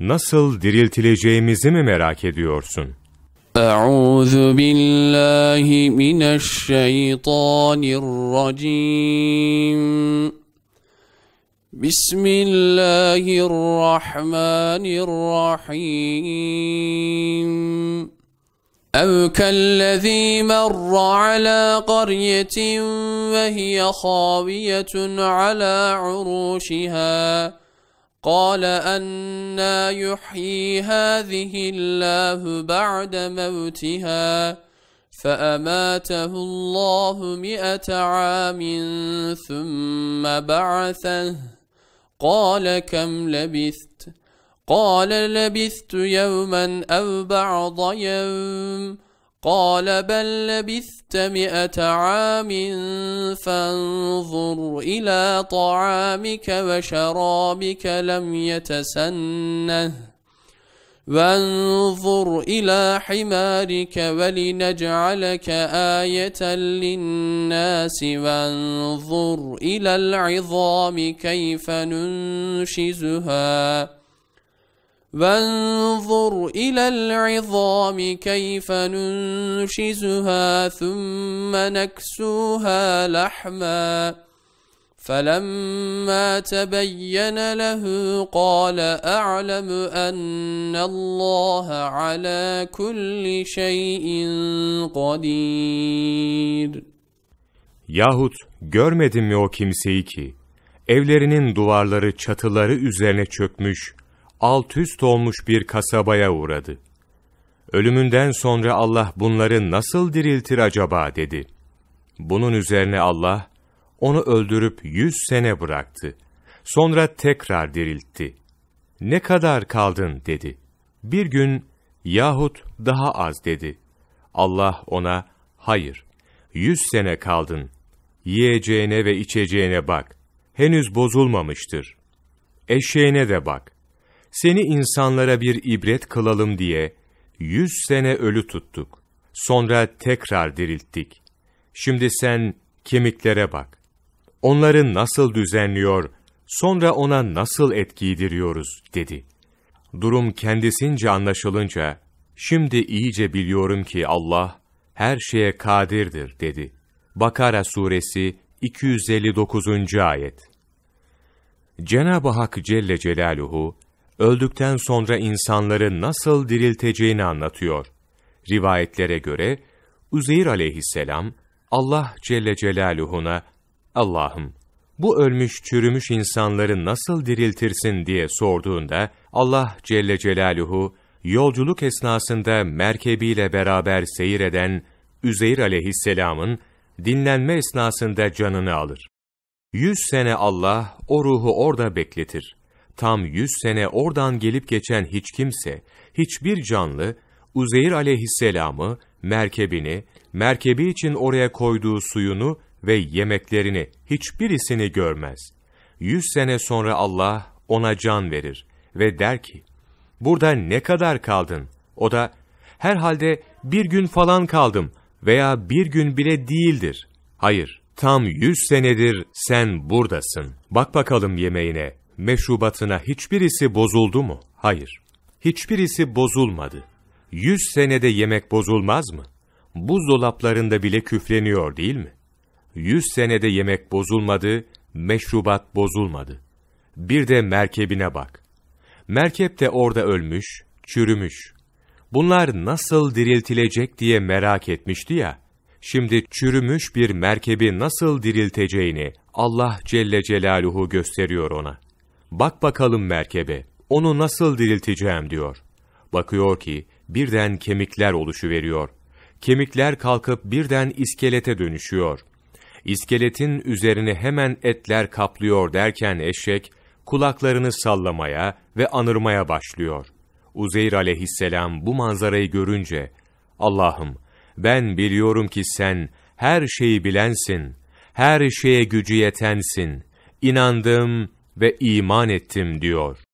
nasıl diriltileceğimizi mi merak ediyorsun? Euzu billahi mineşşeytanirracim. Bismillahirrahmanirrahim. أو كالذي مر على قرية وهي خاوية على عروشها قال أنا يحيي هذه الله بعد موتها فأماته الله مئة عام ثم بعثه قال كم لبثت قال لبثت يوما أو بعض يوم قال بل لبثت مئة عام فانظر إلى طعامك وشرابك لم يتسنه وانظر إلى حمارك ولنجعلك آية للناس وانظر إلى العظام كيف ننشزها وانظر إلى العظام كيف ننشزها ثم نكسوها لحما فلما تبين له قال أعلم أن الله على كل شيء قدير Yahut görmedin mi o kimseyi ki evlerinin duvarları çatıları üzerine çökmüş alt üst olmuş bir kasabaya uğradı. Ölümünden sonra Allah bunları nasıl diriltir acaba dedi. Bunun üzerine Allah onu öldürüp yüz sene bıraktı. Sonra tekrar diriltti. Ne kadar kaldın dedi. Bir gün yahut daha az dedi. Allah ona hayır yüz sene kaldın. Yiyeceğine ve içeceğine bak. Henüz bozulmamıştır. Eşeğine de bak seni insanlara bir ibret kılalım diye yüz sene ölü tuttuk. Sonra tekrar dirilttik. Şimdi sen kemiklere bak. Onları nasıl düzenliyor, sonra ona nasıl etki ediriyoruz? dedi. Durum kendisince anlaşılınca, şimdi iyice biliyorum ki Allah her şeye kadirdir dedi. Bakara suresi 259. ayet Cenab-ı Hak Celle Celaluhu, öldükten sonra insanları nasıl dirilteceğini anlatıyor. Rivayetlere göre Üzeyr aleyhisselam Allah Celle Celaluhu'na Allah'ım bu ölmüş çürümüş insanları nasıl diriltirsin diye sorduğunda Allah Celle Celaluhu yolculuk esnasında merkebiyle beraber seyir eden Üzeyr aleyhisselamın dinlenme esnasında canını alır. Yüz sene Allah o ruhu orada bekletir tam yüz sene oradan gelip geçen hiç kimse, hiçbir canlı, Uzeyr aleyhisselamı, merkebini, merkebi için oraya koyduğu suyunu ve yemeklerini hiçbirisini görmez. Yüz sene sonra Allah ona can verir ve der ki, burada ne kadar kaldın? O da, herhalde bir gün falan kaldım veya bir gün bile değildir. Hayır, tam yüz senedir sen buradasın. Bak bakalım yemeğine, meşrubatına hiçbirisi bozuldu mu? Hayır. Hiçbirisi bozulmadı. Yüz senede yemek bozulmaz mı? Buzdolaplarında bile küfleniyor değil mi? Yüz senede yemek bozulmadı, meşrubat bozulmadı. Bir de merkebine bak. Merkep de orada ölmüş, çürümüş. Bunlar nasıl diriltilecek diye merak etmişti ya. Şimdi çürümüş bir merkebi nasıl dirilteceğini Allah Celle Celaluhu gösteriyor ona bak bakalım merkebe, onu nasıl dirilteceğim diyor. Bakıyor ki birden kemikler oluşuveriyor. Kemikler kalkıp birden iskelete dönüşüyor. İskeletin üzerini hemen etler kaplıyor derken eşek, kulaklarını sallamaya ve anırmaya başlıyor. Uzeyr aleyhisselam bu manzarayı görünce, Allah'ım ben biliyorum ki sen her şeyi bilensin, her şeye gücü yetensin. İnandım, ve iman ettim diyor.